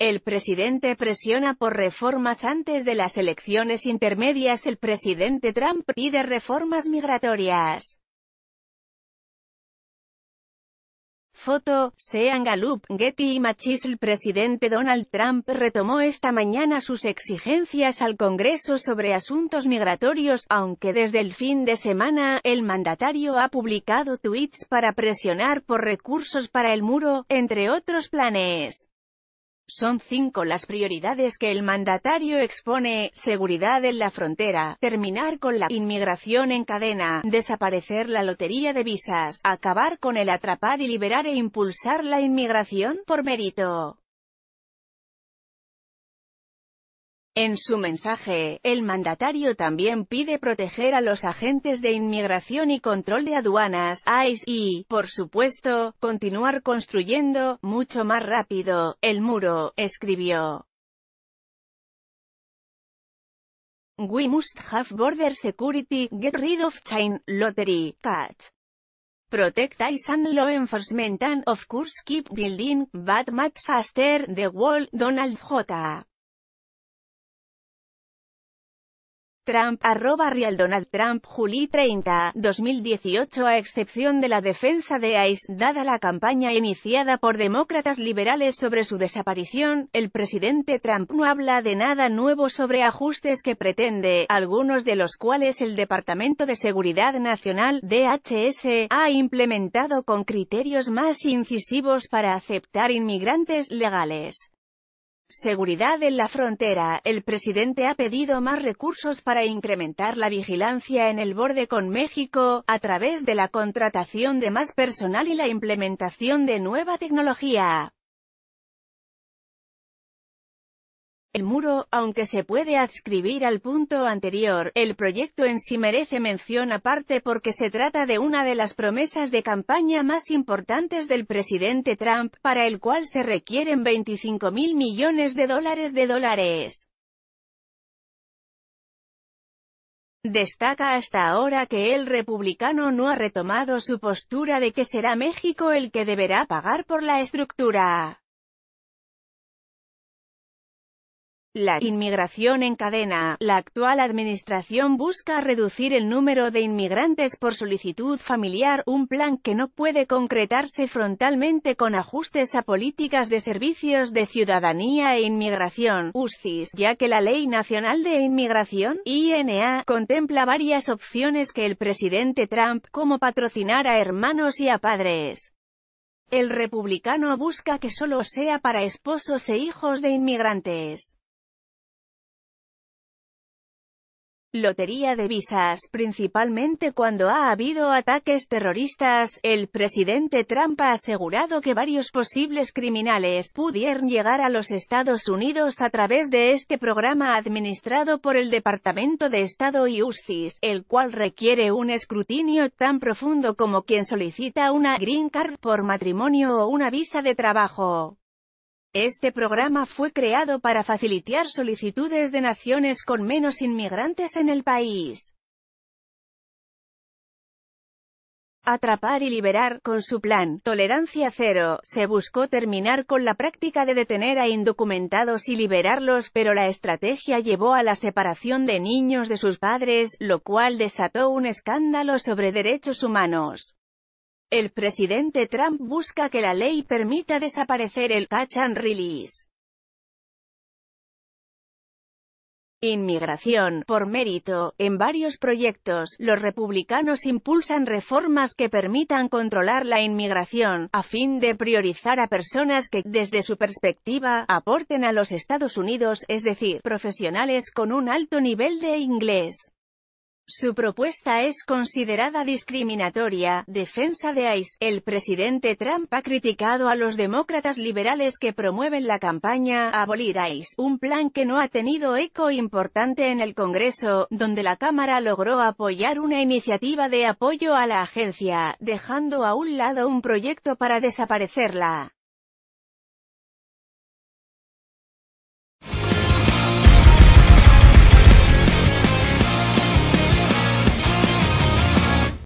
El presidente presiona por reformas antes de las elecciones intermedias. El presidente Trump pide reformas migratorias. Foto, Sean Gallup, Getty Machis. El presidente Donald Trump retomó esta mañana sus exigencias al Congreso sobre asuntos migratorios, aunque desde el fin de semana, el mandatario ha publicado tweets para presionar por recursos para el muro, entre otros planes. Son cinco las prioridades que el mandatario expone, seguridad en la frontera, terminar con la inmigración en cadena, desaparecer la lotería de visas, acabar con el atrapar y liberar e impulsar la inmigración por mérito. En su mensaje, el mandatario también pide proteger a los agentes de inmigración y control de aduanas, ICE, y, por supuesto, continuar construyendo, mucho más rápido, el muro, escribió. We must have border security, get rid of chain, lottery, catch. Protect ICE and law enforcement and of course keep building, but much faster, the wall, Donald J. Trump, arroba Real Donald Trump, Juli 30, 2018 A excepción de la defensa de ICE, dada la campaña iniciada por demócratas liberales sobre su desaparición, el presidente Trump no habla de nada nuevo sobre ajustes que pretende, algunos de los cuales el Departamento de Seguridad Nacional, DHS, ha implementado con criterios más incisivos para aceptar inmigrantes legales. Seguridad en la frontera, el presidente ha pedido más recursos para incrementar la vigilancia en el borde con México, a través de la contratación de más personal y la implementación de nueva tecnología. El muro, aunque se puede adscribir al punto anterior, el proyecto en sí merece mención aparte porque se trata de una de las promesas de campaña más importantes del presidente Trump, para el cual se requieren 25 mil millones de dólares de dólares. Destaca hasta ahora que el republicano no ha retomado su postura de que será México el que deberá pagar por la estructura. La inmigración en cadena. La actual administración busca reducir el número de inmigrantes por solicitud familiar, un plan que no puede concretarse frontalmente con ajustes a políticas de servicios de ciudadanía e inmigración, USCIS, ya que la Ley Nacional de Inmigración, INA, contempla varias opciones que el presidente Trump, como patrocinar a hermanos y a padres. El republicano busca que solo sea para esposos e hijos de inmigrantes. lotería de visas, principalmente cuando ha habido ataques terroristas, el presidente Trump ha asegurado que varios posibles criminales pudieran llegar a los Estados Unidos a través de este programa administrado por el Departamento de Estado y USCIS, el cual requiere un escrutinio tan profundo como quien solicita una green card por matrimonio o una visa de trabajo. Este programa fue creado para facilitar solicitudes de naciones con menos inmigrantes en el país. Atrapar y liberar, con su plan, Tolerancia Cero, se buscó terminar con la práctica de detener a indocumentados y liberarlos, pero la estrategia llevó a la separación de niños de sus padres, lo cual desató un escándalo sobre derechos humanos. El presidente Trump busca que la ley permita desaparecer el catch and release. Inmigración, por mérito, en varios proyectos, los republicanos impulsan reformas que permitan controlar la inmigración, a fin de priorizar a personas que, desde su perspectiva, aporten a los Estados Unidos, es decir, profesionales con un alto nivel de inglés. Su propuesta es considerada discriminatoria. Defensa de ICE. El presidente Trump ha criticado a los demócratas liberales que promueven la campaña Abolir ICE, un plan que no ha tenido eco importante en el Congreso, donde la Cámara logró apoyar una iniciativa de apoyo a la agencia, dejando a un lado un proyecto para desaparecerla.